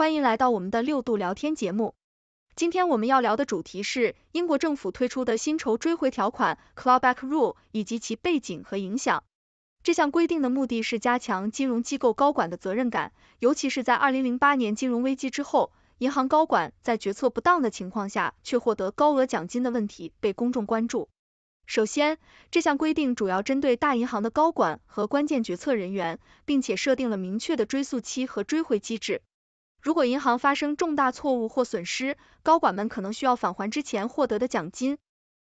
欢迎来到我们的六度聊天节目。今天我们要聊的主题是英国政府推出的薪酬追回条款 （clawback rule） 以及其背景和影响。这项规定的目的是加强金融机构高管的责任感，尤其是在二零零八年金融危机之后，银行高管在决策不当的情况下却获得高额奖金的问题被公众关注。首先，这项规定主要针对大银行的高管和关键决策人员，并且设定了明确的追溯期和追回机制。如果银行发生重大错误或损失，高管们可能需要返还之前获得的奖金。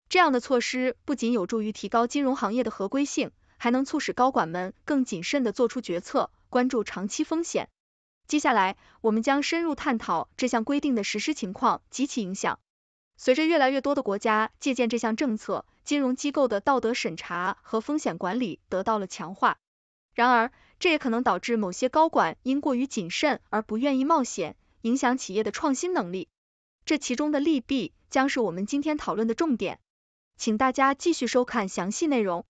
这样的措施不仅有助于提高金融行业的合规性，还能促使高管们更谨慎的做出决策，关注长期风险。接下来，我们将深入探讨这项规定的实施情况及其影响。随着越来越多的国家借鉴这项政策，金融机构的道德审查和风险管理得到了强化。然而，这也可能导致某些高管因过于谨慎而不愿意冒险，影响企业的创新能力。这其中的利弊将是我们今天讨论的重点，请大家继续收看详细内容。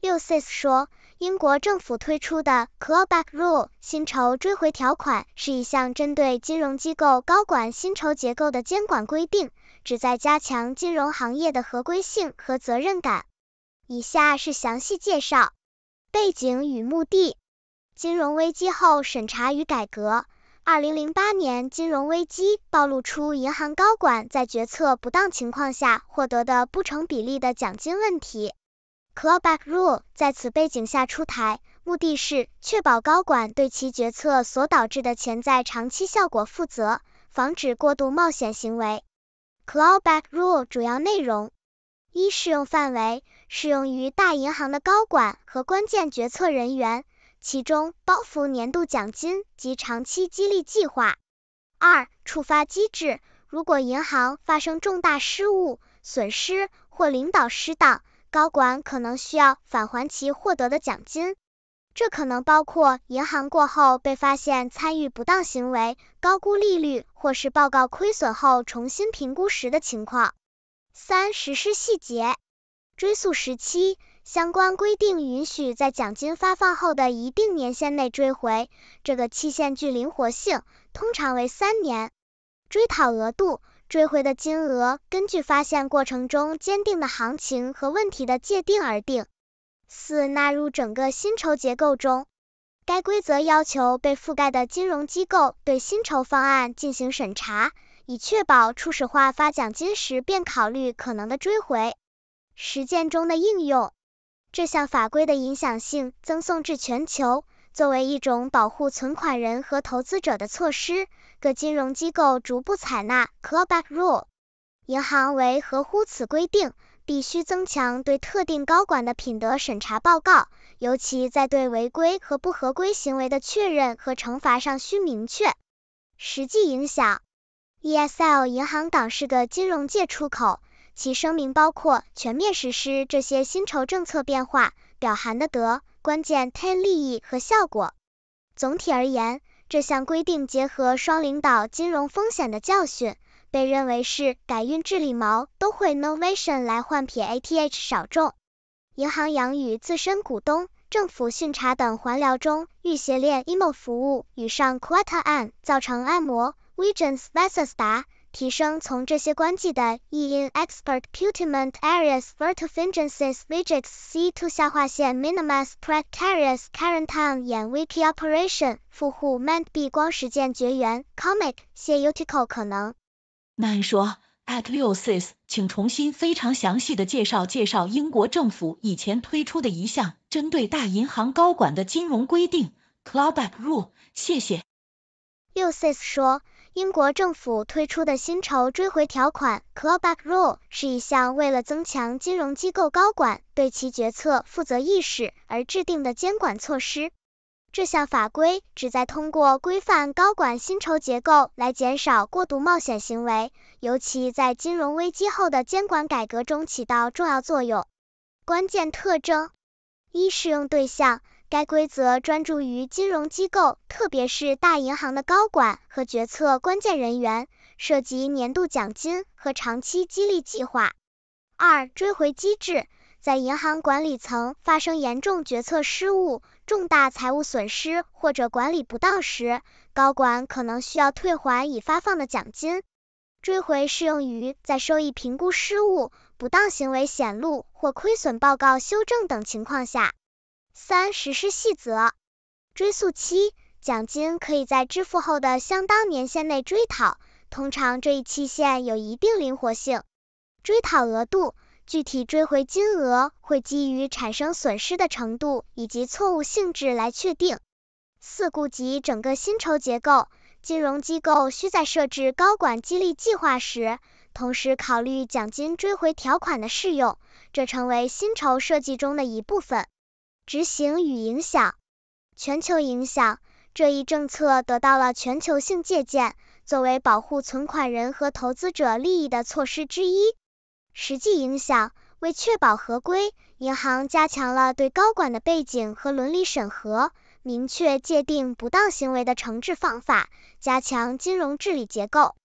USIS 说，英国政府推出的 Clawback Rule（ 薪酬追回条款）是一项针对金融机构高管薪酬结构的监管规定，旨在加强金融行业的合规性和责任感。以下是详细介绍：背景与目的。金融危机后审查与改革。二零零八年金融危机暴露出银行高管在决策不当情况下获得的不成比例的奖金问题。clawback rule 在此背景下出台，目的是确保高管对其决策所导致的潜在长期效果负责，防止过度冒险行为。clawback rule 主要内容：一、适用范围，适用于大银行的高管和关键决策人员。其中包括年度奖金及长期激励计划。二、触发机制：如果银行发生重大失误、损失或领导失当，高管可能需要返还其获得的奖金。这可能包括银行过后被发现参与不当行为、高估利率或是报告亏损后重新评估时的情况。三、实施细节：追溯时期。相关规定允许在奖金发放后的一定年限内追回，这个期限具灵活性，通常为三年。追讨额度、追回的金额根据发现过程中坚定的行情和问题的界定而定。四、纳入整个薪酬结构中，该规则要求被覆盖的金融机构对薪酬方案进行审查，以确保初始化发奖金时便考虑可能的追回。实践中的应用。这项法规的影响性增送至全球，作为一种保护存款人和投资者的措施，各金融机构逐步采纳 clawback rule。银行为合乎此规定，必须增强对特定高管的品德审查报告，尤其在对违规和不合规行为的确认和惩罚上需明确。实际影响，ESL 银行党是个金融界出口。其声明包括全面实施这些薪酬政策变化，表含的得关键 ten 利益和效果。总体而言，这项规定结合双领导金融风险的教训，被认为是改运治理毛都会 novation 来换撇 ath 少众银行养与自身股东、政府巡查等环聊中预邪链 emo 服务与上 q u a t t a 案造成按摩 r e g e n n s vs 达。提升从这些关系的 E in expert putiment areas v e r t i g i n o e s v i g e t s c to 下划线 minimus precarious current time w e k y operation 负户 m a n t b 光实践绝缘 comic 谢 u t i c l 可能。man 说 at l u s i s 请重新非常详细的介绍介绍英国政府以前推出的一项针对大银行高管的金融规定 clawback rule 谢谢。l u s i s 说。英国政府推出的薪酬追回条款（ clawback rule） 是一项为了增强金融机构高管对其决策负责意识而制定的监管措施。这项法规旨在通过规范高管薪酬结构来减少过度冒险行为，尤其在金融危机后的监管改革中起到重要作用。关键特征：一、适用对象。该规则专注于金融机构，特别是大银行的高管和决策关键人员，涉及年度奖金和长期激励计划。二、追回机制，在银行管理层发生严重决策失误、重大财务损失或者管理不当时，高管可能需要退还已发放的奖金。追回适用于在收益评估失误、不当行为显露或亏损报告修正等情况下。三、实施细则。追溯期，奖金可以在支付后的相当年限内追讨，通常这一期限有一定灵活性。追讨额度，具体追回金额会基于产生损失的程度以及错误性质来确定。四、顾及整个薪酬结构，金融机构需在设置高管激励计划时，同时考虑奖金追回条款的适用，这成为薪酬设计中的一部分。执行与影响：全球影响这一政策得到了全球性借鉴，作为保护存款人和投资者利益的措施之一。实际影响：为确保合规，银行加强了对高管的背景和伦理审核，明确界定不当行为的惩治方法，加强金融治理结构。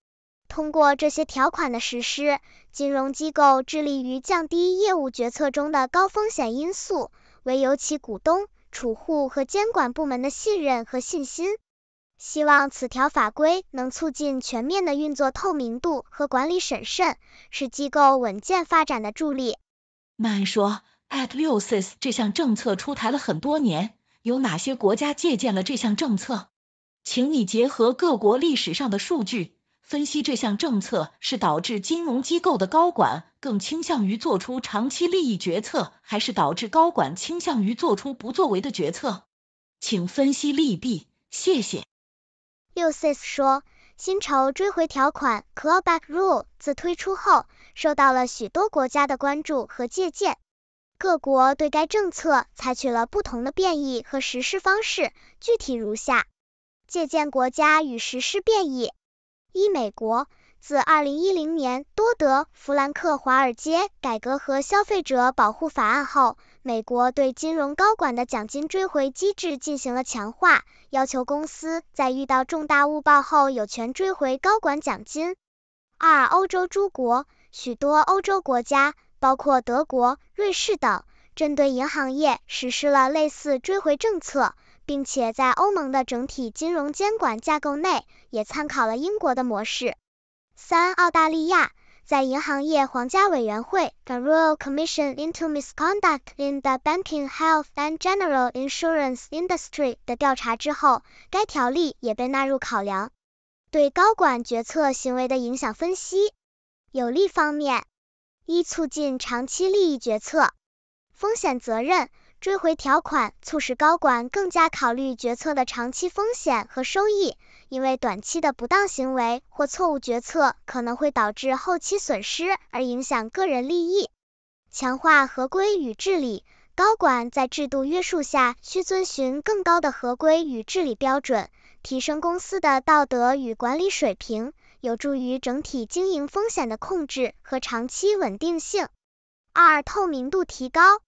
通过这些条款的实施，金融机构致力于降低业务决策中的高风险因素。为尤其股东、储户和监管部门的信任和信心。希望此条法规能促进全面的运作透明度和管理审慎，是机构稳健发展的助力。迈恩说，At s i e s 这项政策出台了很多年，有哪些国家借鉴了这项政策？请你结合各国历史上的数据。分析这项政策是导致金融机构的高管更倾向于做出长期利益决策，还是导致高管倾向于做出不作为的决策？请分析利弊，谢谢。Ussis 说，薪酬追回条款 c a l Back Rule） 自推出后，受到了许多国家的关注和借鉴。各国对该政策采取了不同的变异和实施方式，具体如下：借鉴国家与实施变异。一、美国自2010年多德弗兰克华尔街改革和消费者保护法案后，美国对金融高管的奖金追回机制进行了强化，要求公司在遇到重大误报后有权追回高管奖金。二、欧洲诸国，许多欧洲国家，包括德国、瑞士等，针对银行业实施了类似追回政策。并且在欧盟的整体金融监管架构内，也参考了英国的模式。三、澳大利亚在银行业皇家委员会 （The Royal Commission into Misconduct in the Banking, Health and General Insurance Industry） 的调查之后，该条例也被纳入考量。对高管决策行为的影响分析，有利方面：一、促进长期利益决策，风险责任。追回条款促使高管更加考虑决策的长期风险和收益，因为短期的不当行为或错误决策可能会导致后期损失而影响个人利益。强化合规与治理，高管在制度约束下需遵循更高的合规与治理标准，提升公司的道德与管理水平，有助于整体经营风险的控制和长期稳定性。二、透明度提高。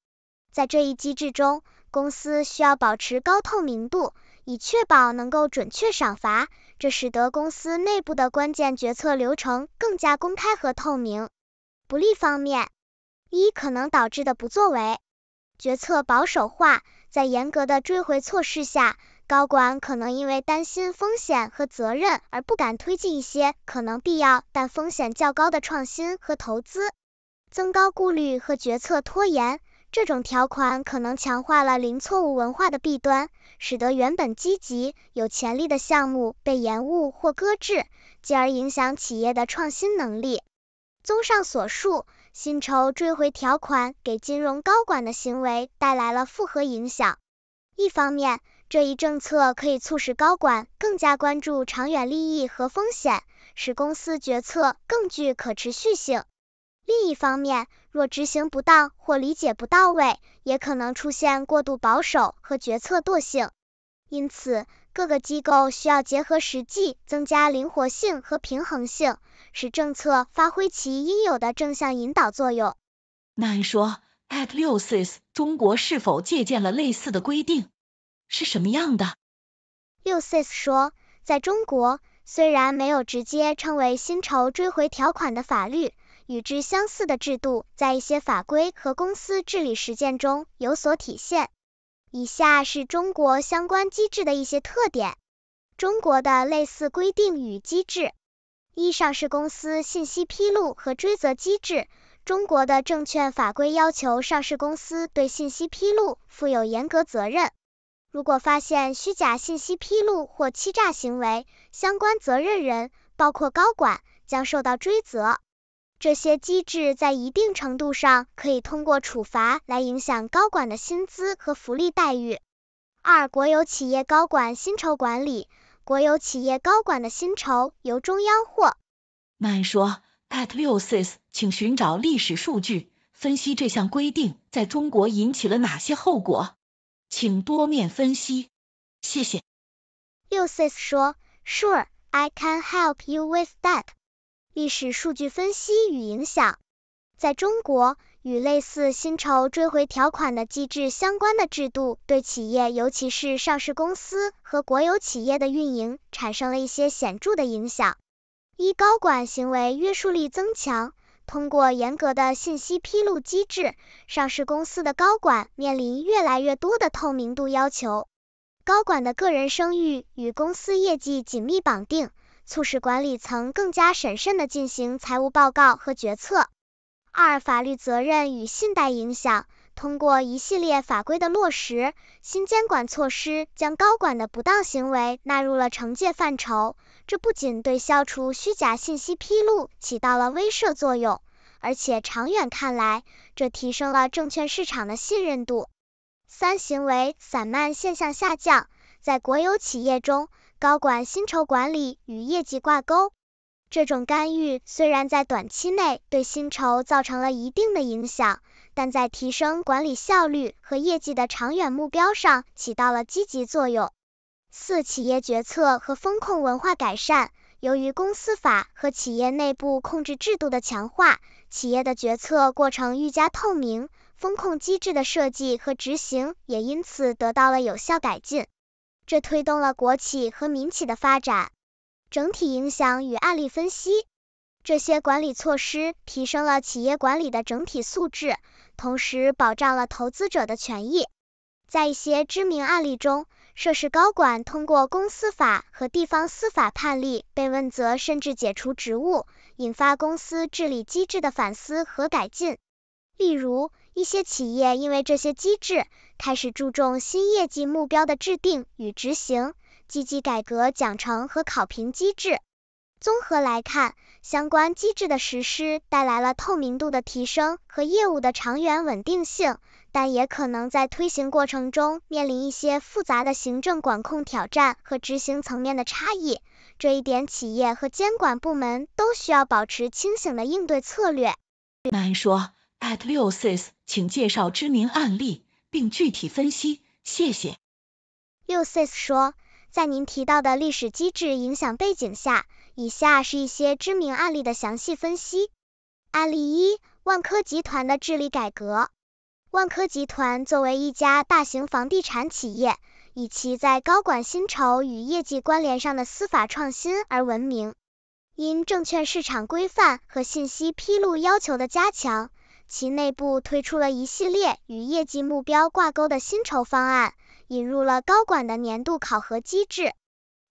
在这一机制中，公司需要保持高透明度，以确保能够准确赏罚。这使得公司内部的关键决策流程更加公开和透明。不利方面：一可能导致的不作为、决策保守化。在严格的追回措施下，高管可能因为担心风险和责任而不敢推进一些可能必要但风险较高的创新和投资，增高顾虑和决策拖延。这种条款可能强化了零错误文化的弊端，使得原本积极、有潜力的项目被延误或搁置，进而影响企业的创新能力。综上所述，薪酬追回条款给金融高管的行为带来了复合影响。一方面，这一政策可以促使高管更加关注长远利益和风险，使公司决策更具可持续性。另一方面，若执行不当或理解不到位，也可能出现过度保守和决策惰性。因此，各个机构需要结合实际，增加灵活性和平衡性，使政策发挥其应有的正向引导作用。那说 a t l e u s 中国是否借鉴了类似的规定？是什么样的 a l e s 说，在中国，虽然没有直接称为薪酬追回条款的法律。与之相似的制度在一些法规和公司治理实践中有所体现。以下是中国相关机制的一些特点：中国的类似规定与机制一，上市公司信息披露和追责机制。中国的证券法规要求上市公司对信息披露负有严格责任，如果发现虚假信息披露或欺诈行为，相关责任人，包括高管，将受到追责。这些机制在一定程度上可以通过处罚来影响高管的薪资和福利待遇。二，国有企业高管薪酬管理。国有企业高管的薪酬由中央或。慢说，at o s i s 请寻找历史数据，分析这项规定在中国引起了哪些后果，请多面分析，谢谢。六 s i s 说，Sure，I can help you with that。历史数据分析与影响在中国，与类似薪酬追回条款的机制相关的制度，对企业，尤其是上市公司和国有企业的运营，产生了一些显著的影响。一、高管行为约束力增强。通过严格的信息披露机制，上市公司的高管面临越来越多的透明度要求，高管的个人声誉与公司业绩紧密绑定。促使管理层更加审慎地进行财务报告和决策。二、法律责任与信贷影响：通过一系列法规的落实，新监管措施将高管的不当行为纳入了惩戒范畴，这不仅对消除虚假信息披露起到了威慑作用，而且长远看来，这提升了证券市场的信任度。三、行为散漫现象下降：在国有企业中。高管薪酬管理与业绩挂钩，这种干预虽然在短期内对薪酬造成了一定的影响，但在提升管理效率和业绩的长远目标上起到了积极作用。四、企业决策和风控文化改善，由于公司法和企业内部控制制度的强化，企业的决策过程愈加透明，风控机制的设计和执行也因此得到了有效改进。这推动了国企和民企的发展，整体影响与案例分析。这些管理措施提升了企业管理的整体素质，同时保障了投资者的权益。在一些知名案例中，涉事高管通过公司法和地方司法判例被问责，甚至解除职务，引发公司治理机制的反思和改进。例如，一些企业因为这些机制，开始注重新业绩目标的制定与执行，积极改革奖惩和考评机制。综合来看，相关机制的实施带来了透明度的提升和业务的长远稳定性，但也可能在推行过程中面临一些复杂的行政管控挑战和执行层面的差异。这一点，企业和监管部门都需要保持清醒的应对策略。难说。at 六 sis，请介绍知名案例，并具体分析，谢谢。六 sis 说，在您提到的历史机制影响背景下，以下是一些知名案例的详细分析。案例一：万科集团的治理改革。万科集团作为一家大型房地产企业，以其在高管薪酬与业绩关联上的司法创新而闻名。因证券市场规范和信息披露要求的加强，其内部推出了一系列与业绩目标挂钩的薪酬方案，引入了高管的年度考核机制。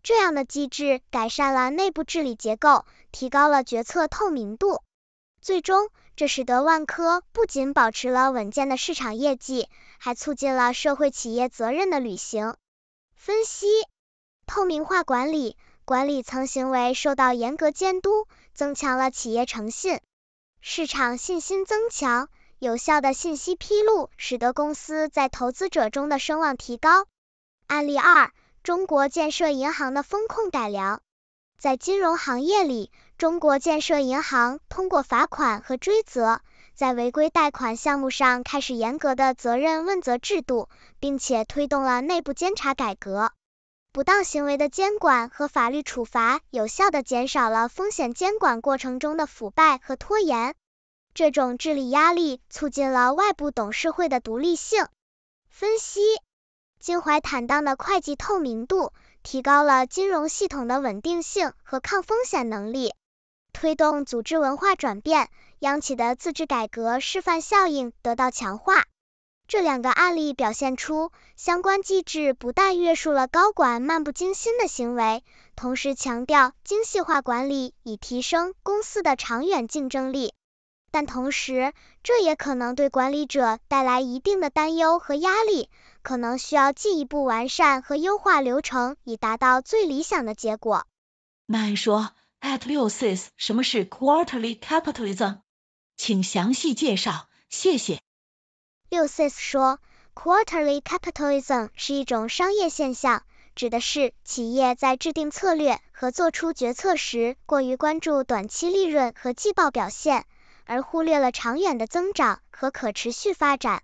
这样的机制改善了内部治理结构，提高了决策透明度。最终，这使得万科不仅保持了稳健的市场业绩，还促进了社会企业责任的履行。分析：透明化管理，管理层行为受到严格监督，增强了企业诚信。市场信心增强，有效的信息披露使得公司在投资者中的声望提高。案例二，中国建设银行的风控改良。在金融行业里，中国建设银行通过罚款和追责，在违规贷款项目上开始严格的责任问责制度，并且推动了内部监察改革。不当行为的监管和法律处罚，有效地减少了风险监管过程中的腐败和拖延。这种治理压力促进了外部董事会的独立性。分析，襟怀坦荡的会计透明度，提高了金融系统的稳定性和抗风险能力，推动组织文化转变，央企的自治改革示范效应得到强化。这两个案例表现出相关机制不但约束了高管漫不经心的行为，同时强调精细化管理以提升公司的长远竞争力。但同时，这也可能对管理者带来一定的担忧和压力，可能需要进一步完善和优化流程，以达到最理想的结果。那你说，At Liu s a s 什么是 Quarterly Capitalism？请详细介绍，谢谢。l u c s 说，quarterly capitalism 是一种商业现象，指的是企业在制定策略和做出决策时，过于关注短期利润和季报表现，而忽略了长远的增长和可持续发展。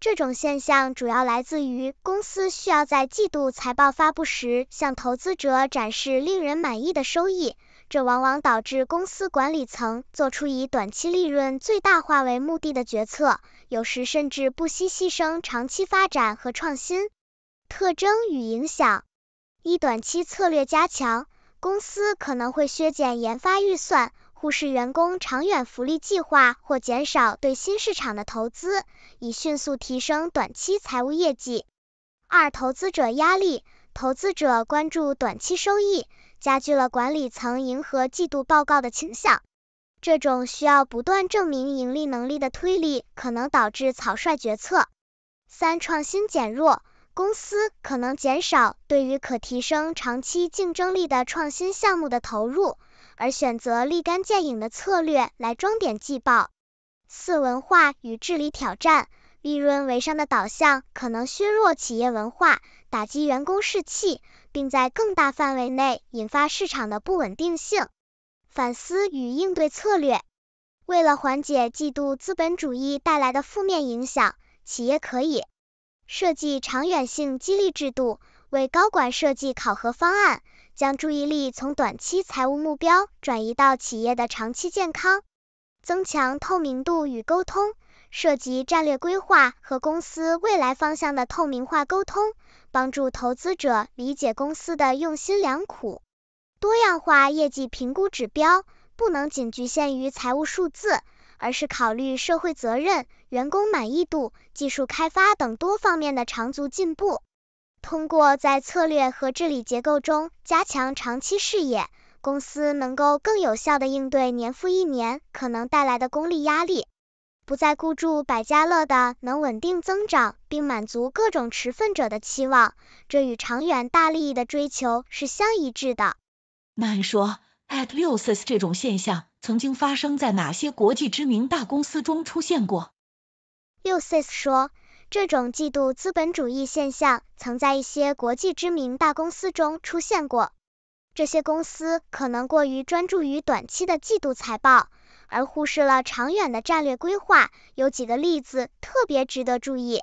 这种现象主要来自于公司需要在季度财报发布时，向投资者展示令人满意的收益。这往往导致公司管理层做出以短期利润最大化为目的的决策，有时甚至不惜牺牲长期发展和创新。特征与影响：一、短期策略加强，公司可能会削减研发预算，忽视员工长远福利计划，或减少对新市场的投资，以迅速提升短期财务业绩。二、投资者压力，投资者关注短期收益。加剧了管理层迎合季度报告的倾向。这种需要不断证明盈利能力的推力可能导致草率决策。三、创新减弱，公司可能减少对于可提升长期竞争力的创新项目的投入，而选择立竿见影的策略来装点季报。四、文化与治理挑战，利润为上的导向可能削弱企业文化。打击员工士气，并在更大范围内引发市场的不稳定性。反思与应对策略：为了缓解季度资本主义带来的负面影响，企业可以设计长远性激励制度，为高管设计考核方案，将注意力从短期财务目标转移到企业的长期健康，增强透明度与沟通。涉及战略规划和公司未来方向的透明化沟通，帮助投资者理解公司的用心良苦。多样化业绩评估指标不能仅局限于财务数字，而是考虑社会责任、员工满意度、技术开发等多方面的长足进步。通过在策略和治理结构中加强长期视野，公司能够更有效地应对年复一年可能带来的功利压力。不再孤注百家乐的能稳定增长，并满足各种持份者的期望，这与长远大利益的追求是相一致的。那你说，at 六 s i 这种现象曾经发生在哪些国际知名大公司中出现过？六 s i 说，这种季度资本主义现象曾在一些国际知名大公司中出现过，这些公司可能过于专注于短期的季度财报。而忽视了长远的战略规划，有几个例子特别值得注意。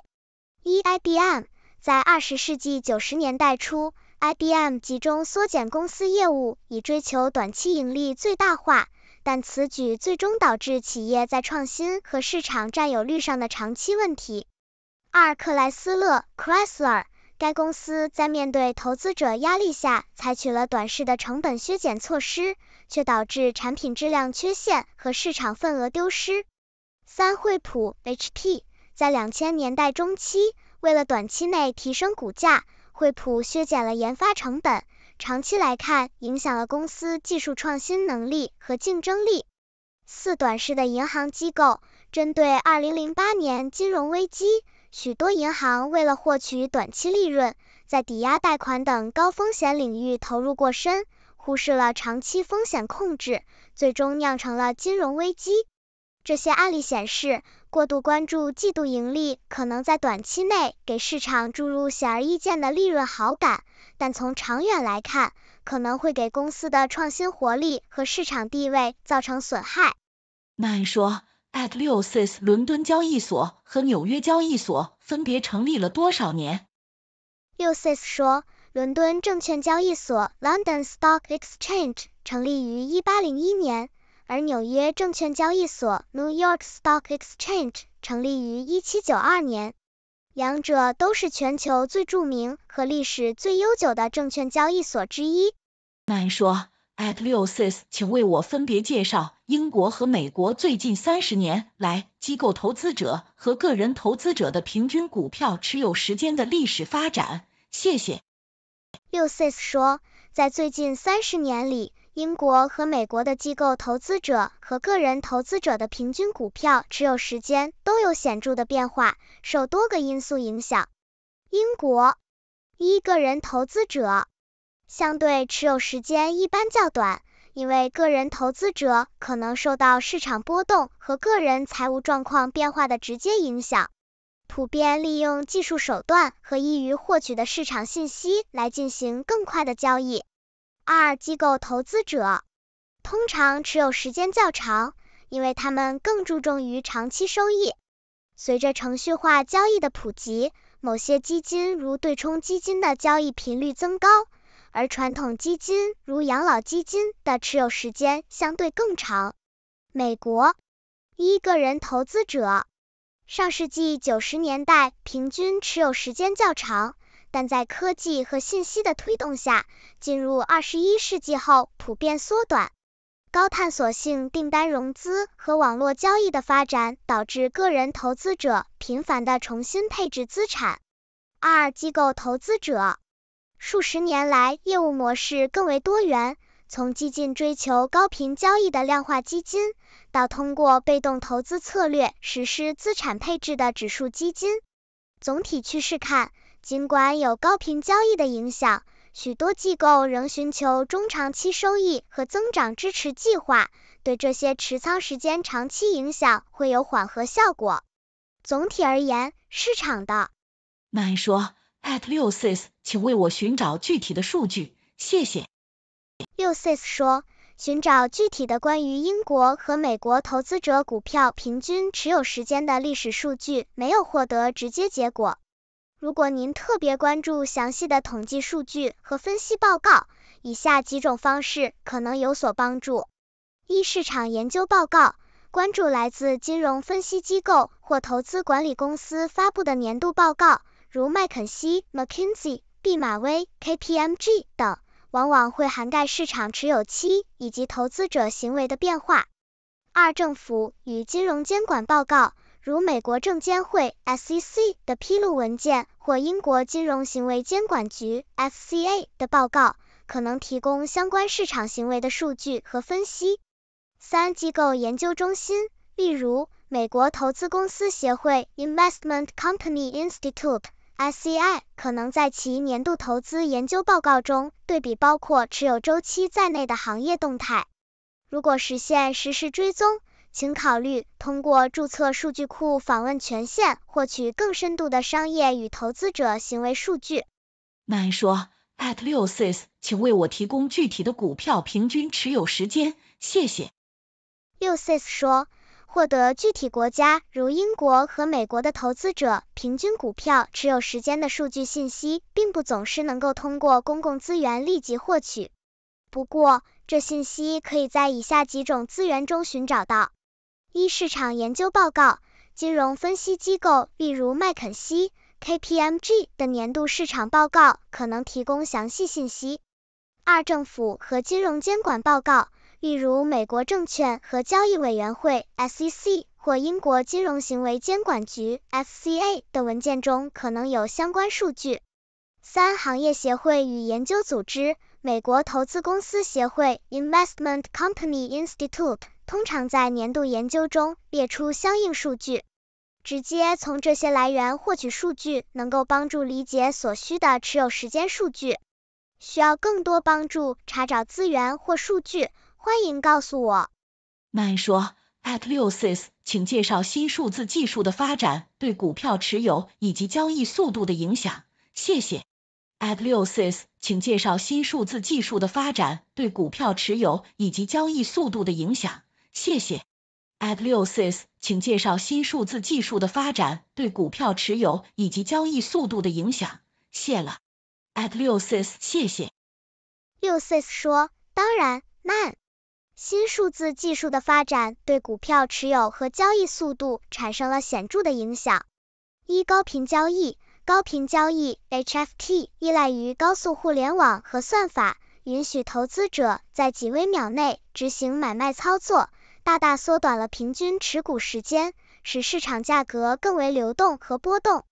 一，IBM 在二十世纪九十年代初，IBM 集中缩减公司业务，以追求短期盈利最大化，但此举最终导致企业在创新和市场占有率上的长期问题。二，克莱斯勒 （Chrysler），该公司在面对投资者压力下，采取了短视的成本削减措施。却导致产品质量缺陷和市场份额丢失。三，惠普 （HP） 在两千年代中期，为了短期内提升股价，惠普削减了研发成本，长期来看影响了公司技术创新能力和竞争力。四，短视的银行机构，针对二零零八年金融危机，许多银行为了获取短期利润，在抵押贷款等高风险领域投入过深。忽视了长期风险控制，最终酿成了金融危机。这些案例显示，过度关注季度盈利可能在短期内给市场注入显而易见的利润好感，但从长远来看，可能会给公司的创新活力和市场地位造成损害。那 e 说，At 6s，伦敦交易所和纽约交易所分别成立了多少年 i s 说。伦敦证券交易所 （London Stock Exchange） 成立于1801年，而纽约证券交易所 （New York Stock Exchange） 成立于1792年，两者都是全球最著名和历史最悠久的证券交易所之一。那说 a t i s 请为我分别介绍英国和美国最近三十年来机构投资者和个人投资者的平均股票持有时间的历史发展，谢谢。U.SIS 说，在最近三十年里，英国和美国的机构投资者和个人投资者的平均股票持有时间都有显著的变化，受多个因素影响。英国，一个人投资者相对持有时间一般较短，因为个人投资者可能受到市场波动和个人财务状况变化的直接影响。普遍利用技术手段和易于获取的市场信息来进行更快的交易。二、机构投资者通常持有时间较长，因为他们更注重于长期收益。随着程序化交易的普及，某些基金如对冲基金的交易频率增高，而传统基金如养老基金的持有时间相对更长。美国一、个人投资者。上世纪九十年代，平均持有时间较长，但在科技和信息的推动下，进入二十一世纪后普遍缩短。高探索性订单融资和网络交易的发展，导致个人投资者频繁地重新配置资产。二、机构投资者，数十年来业务模式更为多元。从激进追求高频交易的量化基金，到通过被动投资策略实施资产配置的指数基金，总体趋势看，尽管有高频交易的影响，许多机构仍寻求中长期收益和增长支持计划。对这些持仓时间长期影响会有缓和效果。总体而言，市场的。那你说 a t sis，请为我寻找具体的数据，谢谢。Lucas 说，寻找具体的关于英国和美国投资者股票平均持有时间的历史数据，没有获得直接结果。如果您特别关注详细的统计数据和分析报告，以下几种方式可能有所帮助：一、市场研究报告，关注来自金融分析机构或投资管理公司发布的年度报告，如麦肯锡 （McKinsey）、毕马威 （KPMG） 等。往往会涵盖市场持有期以及投资者行为的变化。二、政府与金融监管报告，如美国证监会 （SEC） 的披露文件或英国金融行为监管局 （FCA） 的报告，可能提供相关市场行为的数据和分析。三、机构研究中心，例如美国投资公司协会 （Investment Company Institute）。SCI 可能在其年度投资研究报告中对比包括持有周期在内的行业动态。如果实现实时追踪，请考虑通过注册数据库访问权限获取更深度的商业与投资者行为数据。Man 说，@六 sis 请为我提供具体的股票平均持有时间，谢谢。六 sis 说。获得具体国家如英国和美国的投资者平均股票持有时间的数据信息，并不总是能够通过公共资源立即获取。不过，这信息可以在以下几种资源中寻找到：一、市场研究报告，金融分析机构例如麦肯锡、KPMG 的年度市场报告可能提供详细信息；二、政府和金融监管报告。例如，美国证券和交易委员会 （SEC） 或英国金融行为监管局 （FCA） 的文件中可能有相关数据。三，行业协会与研究组织，美国投资公司协会 （Investment Company Institute） 通常在年度研究中列出相应数据。直接从这些来源获取数据，能够帮助理解所需的持有时间数据。需要更多帮助查找资源或数据？欢迎告诉我。Man 说，At 6s，s 请介绍新数字技术的发展对股票持有以及交易速度的影响。谢谢。At 6s，s 请介绍新数字技术的发展对股票持有以及交易速度的影响。谢谢。At 6s，s 请介绍新数字技术的发展对股票持有以及交易速度的影响。谢了。At 6s，s 谢谢。l 6s s 说，当然慢。”新数字技术的发展对股票持有和交易速度产生了显著的影响。一、高频交易，高频交易 （HFT） 依赖于高速互联网和算法，允许投资者在几微秒内执行买卖操作，大大缩短了平均持股时间，使市场价格更为流动和波动。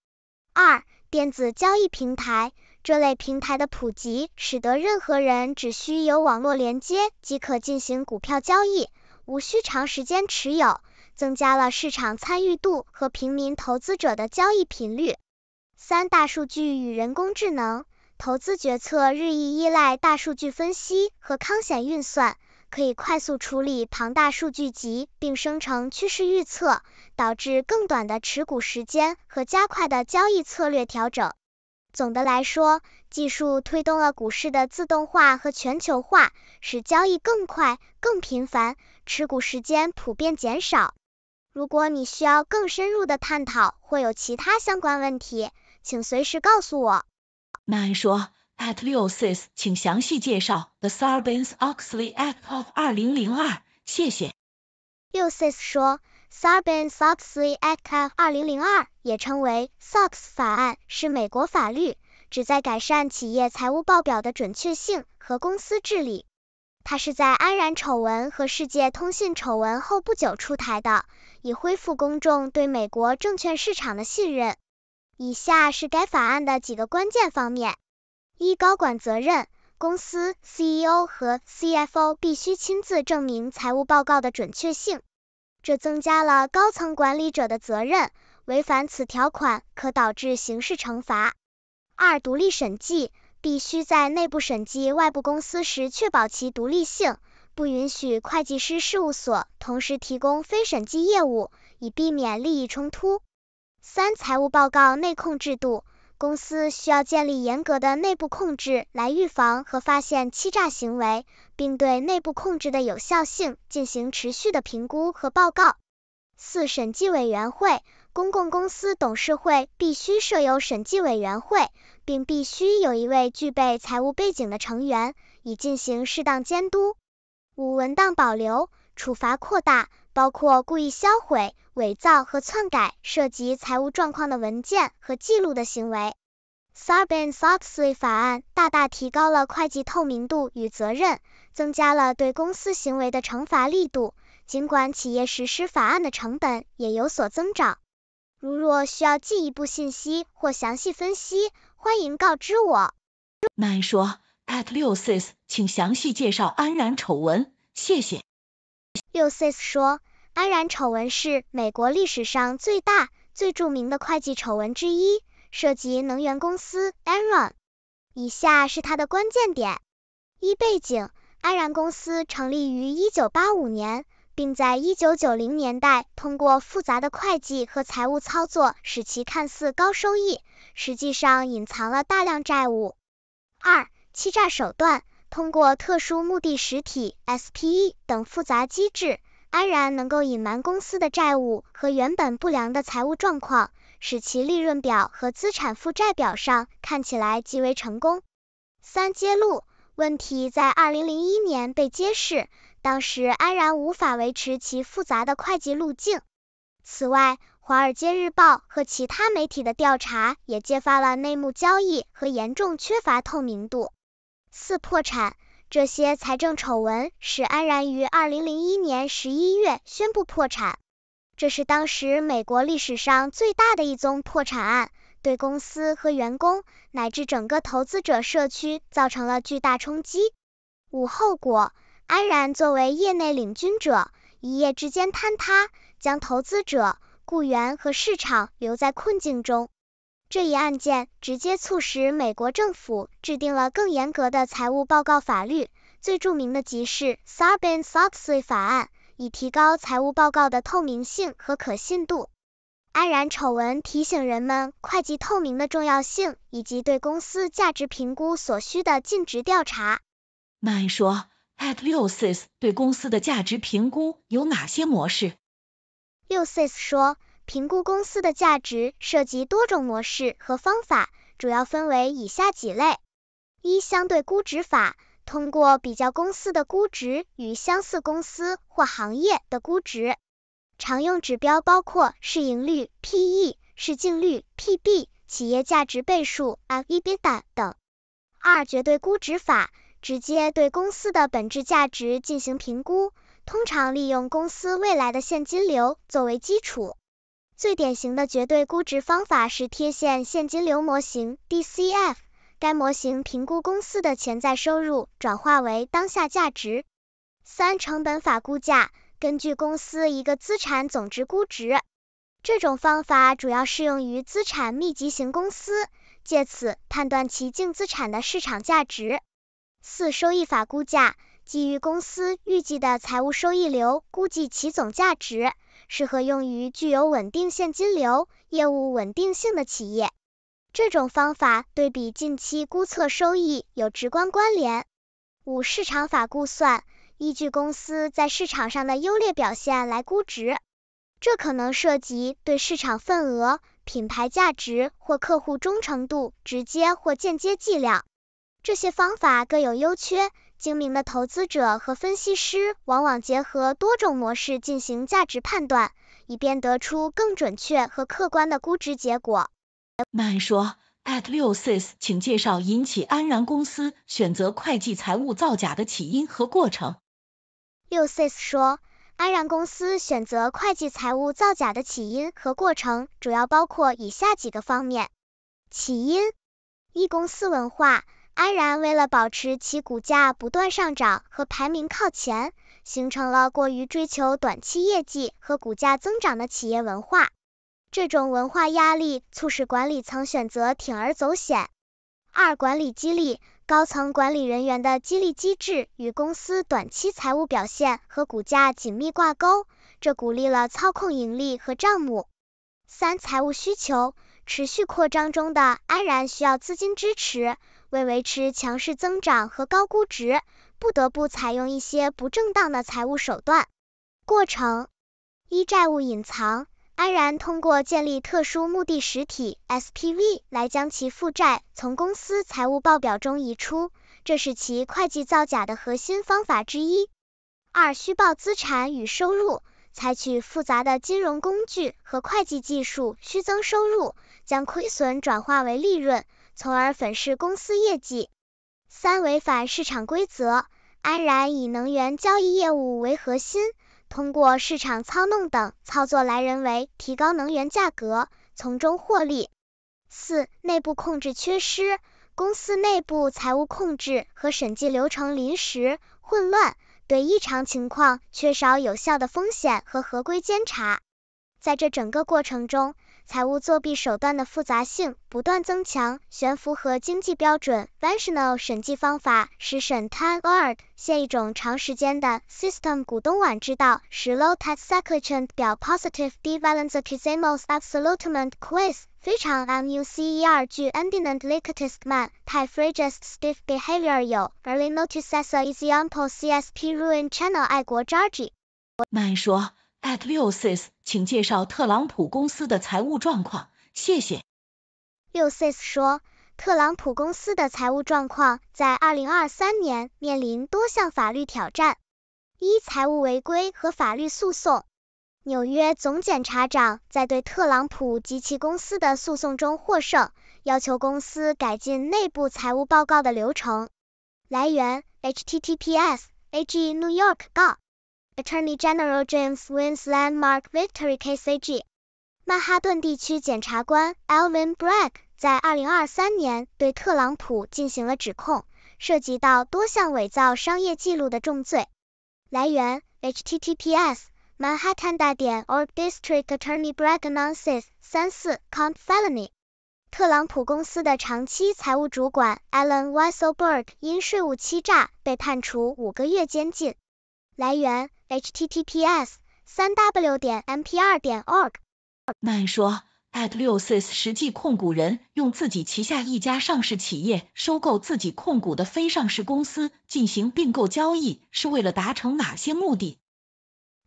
二、电子交易平台。这类平台的普及，使得任何人只需有网络连接即可进行股票交易，无需长时间持有，增加了市场参与度和平民投资者的交易频率。三大数据与人工智能，投资决策日益依赖大数据分析和康险运算，可以快速处理庞大数据集并生成趋势预测，导致更短的持股时间和加快的交易策略调整。总的来说，技术推动了股市的自动化和全球化，使交易更快、更频繁，持股时间普遍减少。如果你需要更深入的探讨或有其他相关问题，请随时告诉我。那人说，At l e s i s 请详细介绍 The Sarbanes-Oxley Act of 2002，谢谢。Lewis 说。Sarbanes-Oxley Act of 2002，也称为 s o c s 法案，是美国法律，旨在改善企业财务报表的准确性和公司治理。它是在安然丑闻和世界通信丑闻后不久出台的，以恢复公众对美国证券市场的信任。以下是该法案的几个关键方面：一、高管责任，公司 CEO 和 CFO 必须亲自证明财务报告的准确性。这增加了高层管理者的责任，违反此条款可导致刑事惩罚。二、独立审计必须在内部审计外部公司时确保其独立性，不允许会计师事务所同时提供非审计业务，以避免利益冲突。三、财务报告内控制度。公司需要建立严格的内部控制来预防和发现欺诈行为，并对内部控制的有效性进行持续的评估和报告。四、审计委员会，公共公司董事会必须设有审计委员会，并必须有一位具备财务背景的成员，以进行适当监督。五、文档保留，处罚扩大。包括故意销毁、伪造和篡改涉及财务状况的文件和记录的行为。Sarbanes-Oxley 法案大大提高了会计透明度与责任，增加了对公司行为的惩罚力度。尽管企业实施法案的成本也有所增长。如若需要进一步信息或详细分析，欢迎告知我。那说，at 六 s i s 请详细介绍安然丑闻，谢谢。六 s i 说，安然丑闻是美国历史上最大、最著名的会计丑闻之一，涉及能源公司安然。以下是它的关键点：一、背景，安然公司成立于1985年，并在1990年代通过复杂的会计和财务操作，使其看似高收益，实际上隐藏了大量债务。二、欺诈手段。通过特殊目的实体 （SPE） 等复杂机制，安然能够隐瞒公司的债务和原本不良的财务状况，使其利润表和资产负债表上看起来极为成功。三揭露问题在2001年被揭示，当时安然无法维持其复杂的会计路径。此外，华尔街日报和其他媒体的调查也揭发了内幕交易和严重缺乏透明度。四、破产。这些财政丑闻使安然于2001年11月宣布破产，这是当时美国历史上最大的一宗破产案，对公司和员工，乃至整个投资者社区造成了巨大冲击。五、后果。安然作为业内领军者，一夜之间坍塌，将投资者、雇员和市场留在困境中。这一案件直接促使美国政府制定了更严格的财务报告法律，最著名的即是 Sarbanes-Oxley 法案，以提高财务报告的透明性和可信度。安然丑闻提醒人们会计透明的重要性，以及对公司价值评估所需的尽职调查。你说 a t u l i s 对公司的价值评估有哪些模式 a t i s 说。评估公司的价值涉及多种模式和方法，主要分为以下几类：一、相对估值法，通过比较公司的估值与相似公司或行业的估值，常用指标包括市盈率 （P/E）、市净率 （P/B）、企业价值倍数 e e b i t d a 等。二、绝对估值法，直接对公司的本质价值进行评估，通常利用公司未来的现金流作为基础。最典型的绝对估值方法是贴现现金流模型 （DCF）。该模型评估公司的潜在收入转化为当下价值。三、成本法估价，根据公司一个资产总值估值。这种方法主要适用于资产密集型公司，借此判断其净资产的市场价值。四、收益法估价，基于公司预计的财务收益流估计其总价值。适合用于具有稳定现金流、业务稳定性的企业。这种方法对比近期估测收益有直观关联。五、市场法估算，依据公司在市场上的优劣表现来估值，这可能涉及对市场份额、品牌价值或客户忠诚度直接或间接计量。这些方法各有优缺。精明的投资者和分析师往往结合多种模式进行价值判断，以便得出更准确和客观的估值结果。Man 说，At 六 S，请介绍引起安然公司选择会计财务造假的起因和过程。六 S 说，安然公司选择会计财务造假的起因和过程主要包括以下几个方面：起因一公司文化。安然为了保持其股价不断上涨和排名靠前，形成了过于追求短期业绩和股价增长的企业文化。这种文化压力促使管理层选择铤而走险。二、管理激励，高层管理人员的激励机制与公司短期财务表现和股价紧密挂钩，这鼓励了操控盈利和账目。三、财务需求，持续扩张中的安然需要资金支持。为维持强势增长和高估值，不得不采用一些不正当的财务手段。过程一：债务隐藏，安然通过建立特殊目的实体 （SPV） 来将其负债从公司财务报表中移出，这是其会计造假的核心方法之一。二：虚报资产与收入，采取复杂的金融工具和会计技术，虚增收入，将亏损转化为利润。从而粉饰公司业绩。三、违反市场规则，安然以能源交易业务为核心，通过市场操弄等操作来人为提高能源价格，从中获利。四、内部控制缺失，公司内部财务控制和审计流程临时混乱，对异常情况缺少有效的风险和合规监察。在这整个过程中，财务作弊手段的复杂性不断增强，悬浮和经济标准。National 审计方法使审 t o m r d 现一种长时间的 System 股东晚知道使 Low t a d e Section 表 Positive Deviance c Kizmos a b s o l u t e m e n t Quiz 非常 MUCER 据 i n d i n a e n t l i k e r t i s t 慢派 Freigest Stiff Behavior 有 Early Notice s s a e r i ample CSP Ruin Channel 爱国 j a r g e 慢说。六 s，请介绍特朗普公司的财务状况，谢谢。六 s 说，特朗普公司的财务状况在2023年面临多项法律挑战，一财务违规和法律诉讼。纽约总检察长在对特朗普及其公司的诉讼中获胜，要求公司改进内部财务报告的流程。来源 h t t p s a g n e w y o r k g o Attorney General James wins landmark victory. K.C.G. 曼哈顿地区检察官 a l v i n Bragg 在2023年对特朗普进行了指控，涉及到多项伪造商业记录的重罪。来源：https://manhattan.ordistrictattorneybragg.announce 三四 count felony。特朗普公司的长期财务主管 Alan w e i s s e l b e r g 因税务欺诈被判处五个月监禁。来源：https://www.mpr.org。慢说，at 六 s i s 实际控股人用自己旗下一家上市企业收购自己控股的非上市公司进行并购交易，是为了达成哪些目的？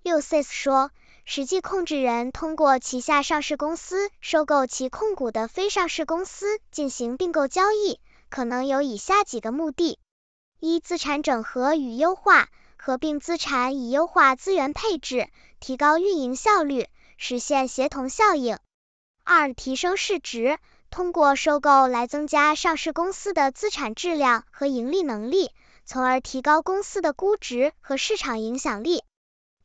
六 s i s 说，实际控制人通过旗下上市公司收购其控股的非上市公司进行并购交易，可能有以下几个目的：一、资产整合与优化。合并资产以优化资源配置，提高运营效率，实现协同效应。二、提升市值，通过收购来增加上市公司的资产质量和盈利能力，从而提高公司的估值和市场影响力。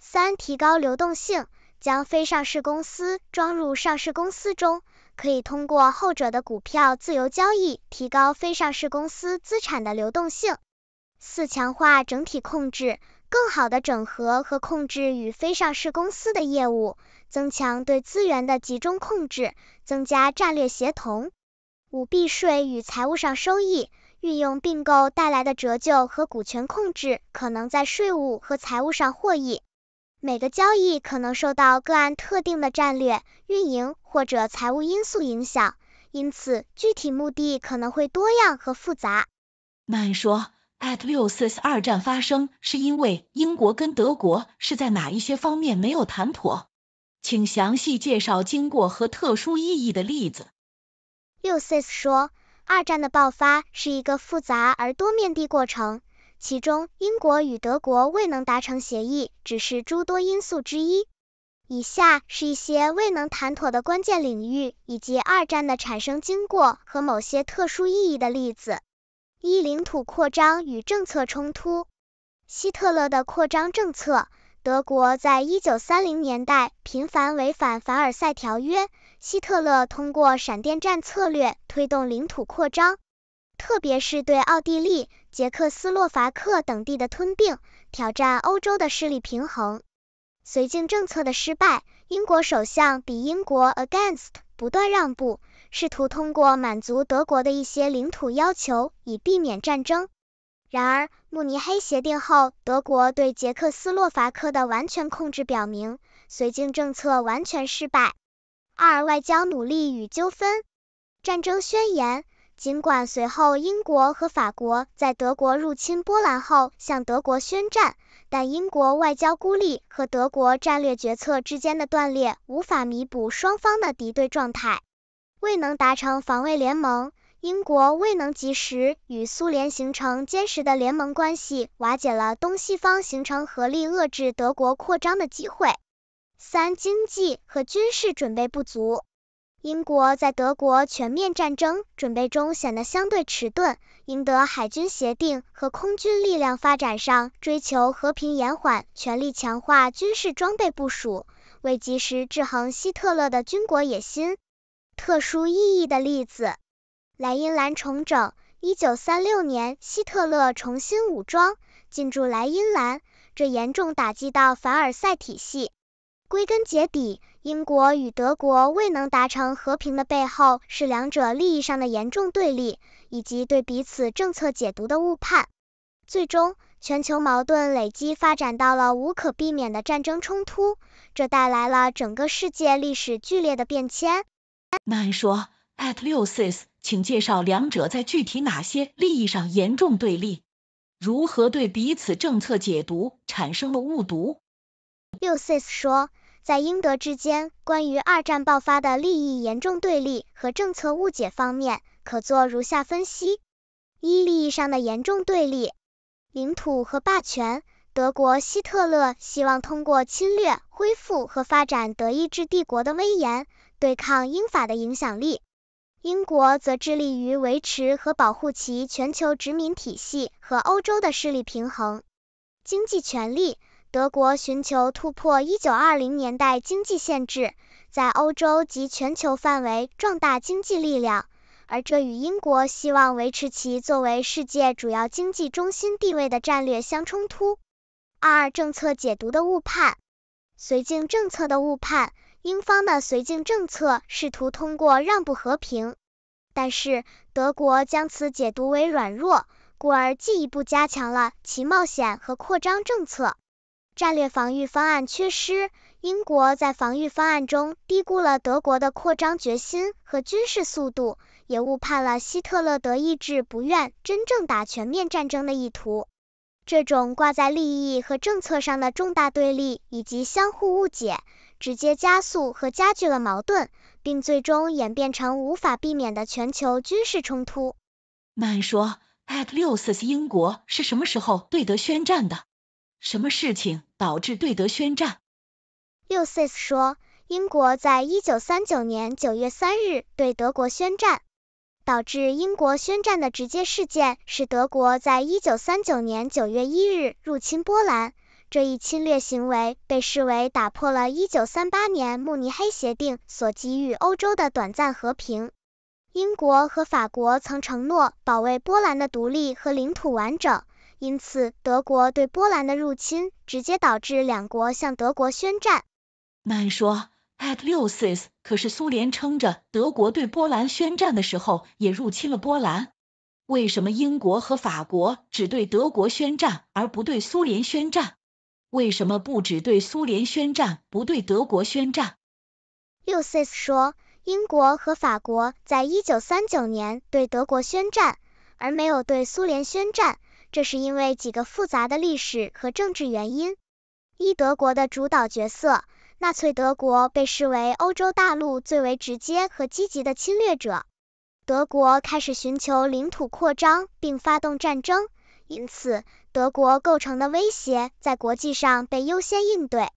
三、提高流动性，将非上市公司装入上市公司中，可以通过后者的股票自由交易，提高非上市公司资产的流动性。四、强化整体控制。更好地整合和控制与非上市公司的业务，增强对资源的集中控制，增加战略协同。五、避税与财务上收益，运用并购带来的折旧和股权控制，可能在税务和财务上获益。每个交易可能受到个案特定的战略、运营或者财务因素影响，因此具体目的可能会多样和复杂。那你说。a 六四 s，二战发生是因为英国跟德国是在哪一些方面没有谈妥？请详细介绍经过和特殊意义的例子。s i s 说，二战的爆发是一个复杂而多面的过程，其中英国与德国未能达成协议只是诸多因素之一。以下是一些未能谈妥的关键领域，以及二战的产生经过和某些特殊意义的例子。一领土扩张与政策冲突。希特勒的扩张政策，德国在一九三零年代频繁违反凡尔赛条约。希特勒通过闪电战策略推动领土扩张，特别是对奥地利、捷克斯洛伐克等地的吞并，挑战欧洲的势力平衡。绥靖政策的失败，英国首相比英国 against 不断让步。试图通过满足德国的一些领土要求以避免战争。然而，慕尼黑协定后，德国对捷克斯洛伐克的完全控制表明绥靖政策完全失败。二、外交努力与纠纷。战争宣言。尽管随后英国和法国在德国入侵波兰后向德国宣战，但英国外交孤立和德国战略决策之间的断裂无法弥补双方的敌对状态。未能达成防卫联盟，英国未能及时与苏联形成坚实的联盟关系，瓦解了东西方形成合力遏制德国扩张的机会。三、经济和军事准备不足，英国在德国全面战争准备中显得相对迟钝，赢得海军协定和空军力量发展上追求和平延缓，全力强化军事装备部署，未及时制衡希特勒的军国野心。特殊意义的例子，莱茵兰重整，一九三六年，希特勒重新武装进驻莱茵兰，这严重打击到凡尔赛体系。归根结底，英国与德国未能达成和平的背后，是两者利益上的严重对立，以及对彼此政策解读的误判。最终，全球矛盾累积发展到了无可避免的战争冲突，这带来了整个世界历史剧烈的变迁。n a n 说，at Liu sis，请介绍两者在具体哪些利益上严重对立，如何对彼此政策解读产生了误读。Liu sis 说，在英德之间关于二战爆发的利益严重对立和政策误解方面，可做如下分析：一、利益上的严重对立，领土和霸权。德国希特勒希望通过侵略恢复和发展德意志帝国的威严。对抗英法的影响力，英国则致力于维持和保护其全球殖民体系和欧洲的势力平衡、经济权力。德国寻求突破一九二零年代经济限制，在欧洲及全球范围壮大经济力量，而这与英国希望维持其作为世界主要经济中心地位的战略相冲突。二、政策解读的误判，绥靖政策的误判。英方的绥靖政策试图通过让步和平，但是德国将此解读为软弱，故而进一步加强了其冒险和扩张政策。战略防御方案缺失，英国在防御方案中低估了德国的扩张决心和军事速度，也误判了希特勒德意志不愿真正打全面战争的意图。这种挂在利益和政策上的重大对立以及相互误解。直接加速和加剧了矛盾，并最终演变成无法避免的全球军事冲突。那你说，At s i x s 英国是什么时候对德宣战的？什么事情导致对德宣战 s i x s 说，英国在一九三九年九月三日对德国宣战。导致英国宣战的直接事件是德国在一九三九年九月一日入侵波兰。这一侵略行为被视为打破了1938年慕尼黑协定所给予欧洲的短暂和平。英国和法国曾承诺保卫波兰的独立和领土完整，因此德国对波兰的入侵直接导致两国向德国宣战。难说，at 六 s i 可是苏联撑着德国对波兰宣战的时候，也入侵了波兰。为什么英国和法国只对德国宣战，而不对苏联宣战？为什么不只对苏联宣战，不对德国宣战？Lucas 说，英国和法国在1939年对德国宣战，而没有对苏联宣战，这是因为几个复杂的历史和政治原因。一、德国的主导角色，纳粹德国被视为欧洲大陆最为直接和积极的侵略者。德国开始寻求领土扩张并发动战争，因此。德国构成的威胁在国际上被优先应对。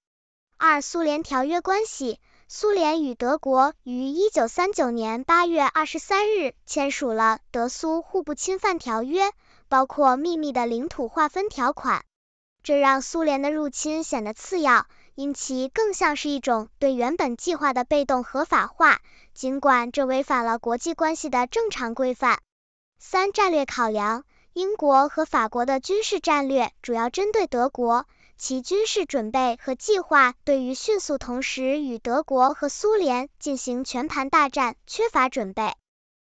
二、苏联条约关系，苏联与德国于一九三九年八月二十三日签署了德苏互不侵犯条约，包括秘密的领土划分条款，这让苏联的入侵显得次要，因其更像是一种对原本计划的被动合法化，尽管这违反了国际关系的正常规范。三、战略考量。英国和法国的军事战略主要针对德国，其军事准备和计划对于迅速同时与德国和苏联进行全盘大战缺乏准备。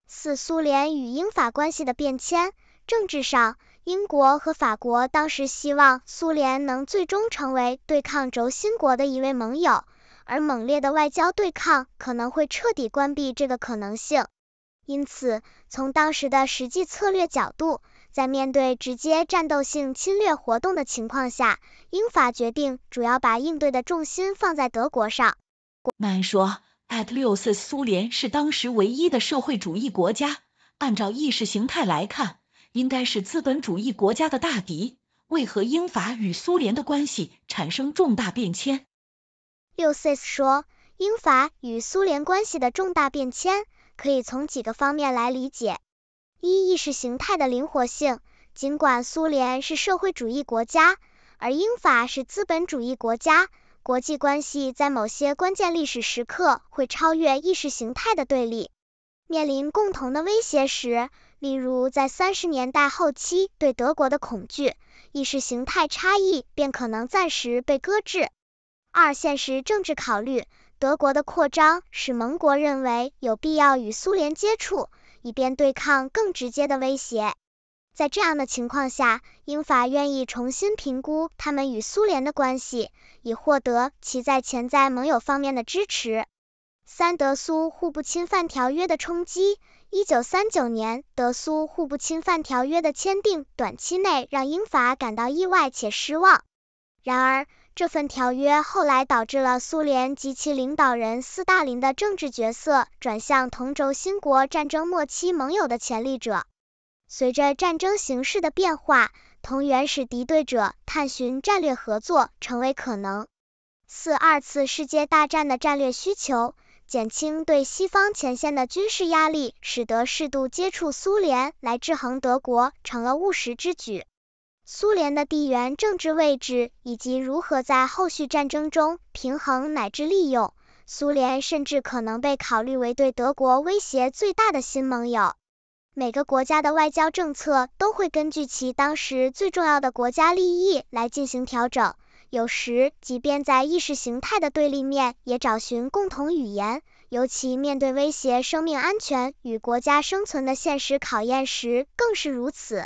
四、苏联与英法关系的变迁。政治上，英国和法国当时希望苏联能最终成为对抗轴心国的一位盟友，而猛烈的外交对抗可能会彻底关闭这个可能性。因此，从当时的实际策略角度，在面对直接战斗性侵略活动的情况下，英法决定主要把应对的重心放在德国上。曼说，at 六四，苏联是当时唯一的社会主义国家，按照意识形态来看，应该是资本主义国家的大敌，为何英法与苏联的关系产生重大变迁？六四说，英法与苏联关系的重大变迁，可以从几个方面来理解。一、意识形态的灵活性。尽管苏联是社会主义国家，而英法是资本主义国家，国际关系在某些关键历史时刻会超越意识形态的对立。面临共同的威胁时，例如在三十年代后期对德国的恐惧，意识形态差异便可能暂时被搁置。二、现实政治考虑。德国的扩张使盟国认为有必要与苏联接触。以便对抗更直接的威胁。在这样的情况下，英法愿意重新评估他们与苏联的关系，以获得其在潜在盟友方面的支持。三德苏互不侵犯条约的冲击。一九三九年德苏互不侵犯条约的签订，短期内让英法感到意外且失望。然而，这份条约后来导致了苏联及其领导人斯大林的政治角色转向同轴心国战争末期盟友的潜力者。随着战争形势的变化，同原始敌对者探寻战略合作成为可能。四二次世界大战的战略需求减轻对西方前线的军事压力，使得适度接触苏联来制衡德国成了务实之举。苏联的地缘政治位置，以及如何在后续战争中平衡乃至利用苏联，甚至可能被考虑为对德国威胁最大的新盟友。每个国家的外交政策都会根据其当时最重要的国家利益来进行调整，有时即便在意识形态的对立面，也找寻共同语言，尤其面对威胁生命安全与国家生存的现实考验时，更是如此。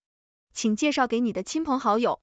请介绍给你的亲朋好友。